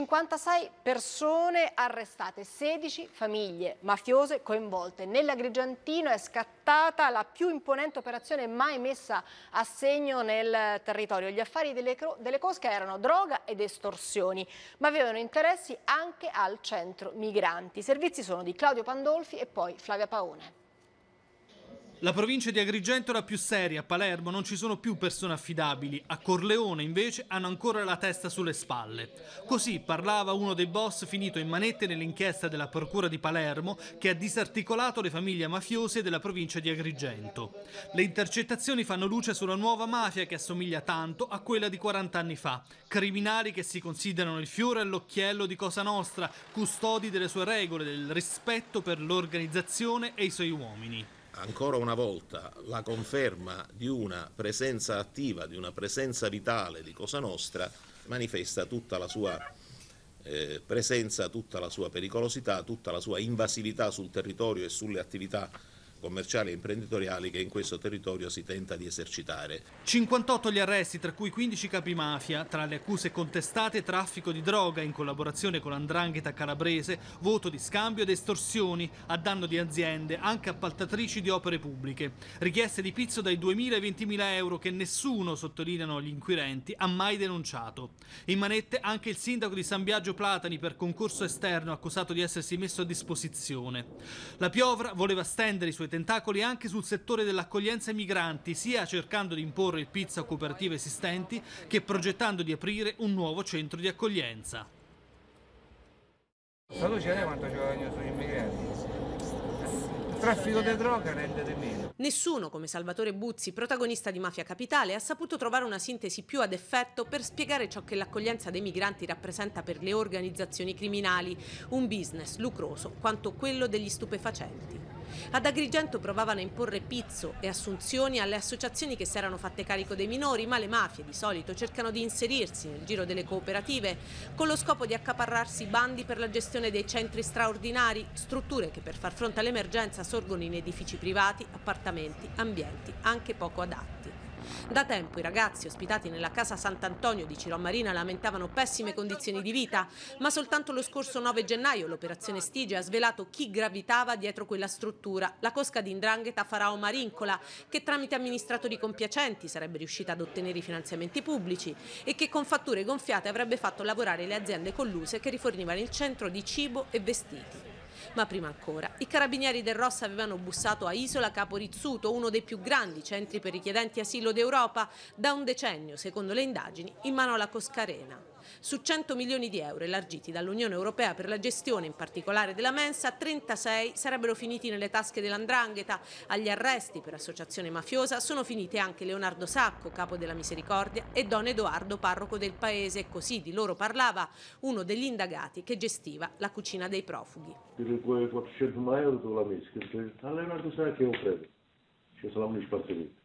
56 persone arrestate, 16 famiglie mafiose coinvolte. Nell'Agrigiantino è scattata la più imponente operazione mai messa a segno nel territorio. Gli affari delle, delle cosche erano droga ed estorsioni, ma avevano interessi anche al centro migranti. I servizi sono di Claudio Pandolfi e poi Flavia Paone. La provincia di Agrigento è la più seria, a Palermo non ci sono più persone affidabili, a Corleone invece hanno ancora la testa sulle spalle. Così parlava uno dei boss finito in manette nell'inchiesta della Procura di Palermo che ha disarticolato le famiglie mafiose della provincia di Agrigento. Le intercettazioni fanno luce sulla nuova mafia che assomiglia tanto a quella di 40 anni fa, criminali che si considerano il fiore all'occhiello di Cosa Nostra, custodi delle sue regole, del rispetto per l'organizzazione e i suoi uomini ancora una volta la conferma di una presenza attiva, di una presenza vitale di Cosa Nostra, manifesta tutta la sua eh, presenza, tutta la sua pericolosità, tutta la sua invasività sul territorio e sulle attività commerciali e imprenditoriali che in questo territorio si tenta di esercitare. 58 gli arresti, tra cui 15 capi mafia, tra le accuse contestate traffico di droga in collaborazione con l'andrangheta calabrese, voto di scambio ed estorsioni a danno di aziende, anche appaltatrici di opere pubbliche. Richieste di pizzo dai 2.000 ai 20.000 euro che nessuno, sottolineano gli inquirenti, ha mai denunciato. In manette anche il sindaco di San Biagio Platani per concorso esterno accusato di essersi messo a disposizione. La piovra voleva stendere i suoi tentacoli anche sul settore dell'accoglienza ai migranti, sia cercando di imporre il pizza a cooperative esistenti che progettando di aprire un nuovo centro di accoglienza. La luce è quanto ci vogliono sugli immigrati. traffico di droga rende di meno. Nessuno, come Salvatore Buzzi, protagonista di Mafia Capitale, ha saputo trovare una sintesi più ad effetto per spiegare ciò che l'accoglienza dei migranti rappresenta per le organizzazioni criminali, un business lucroso quanto quello degli stupefacenti. Ad Agrigento provavano a imporre pizzo e assunzioni alle associazioni che si erano fatte carico dei minori, ma le mafie di solito cercano di inserirsi nel giro delle cooperative con lo scopo di accaparrarsi bandi per la gestione dei centri straordinari, strutture che per far fronte all'emergenza sorgono in edifici privati, appartamenti, ambienti anche poco adatti. Da tempo i ragazzi ospitati nella casa Sant'Antonio di Marina lamentavano pessime condizioni di vita, ma soltanto lo scorso 9 gennaio l'operazione Stige ha svelato chi gravitava dietro quella struttura, la cosca di Indrangheta Farao Marincola, che tramite amministratori compiacenti sarebbe riuscita ad ottenere i finanziamenti pubblici e che con fatture gonfiate avrebbe fatto lavorare le aziende colluse che rifornivano il centro di cibo e vestiti. Ma prima ancora, i carabinieri del Rossa avevano bussato a Isola Capo Rizzuto, uno dei più grandi centri per richiedenti asilo d'Europa, da un decennio, secondo le indagini, in mano alla Coscarena su 100 milioni di euro elargiti dall'Unione Europea per la gestione in particolare della mensa, 36 sarebbero finiti nelle tasche dell'Andrangheta. Agli arresti per associazione mafiosa sono finite anche Leonardo Sacco, capo della Misericordia, e Don Edoardo, parroco del paese. Così di loro parlava uno degli indagati che gestiva la cucina dei profughi. Per 400 mai ho dato la messa, a Leonardo Sacco è un prete, ci sono spazio lì.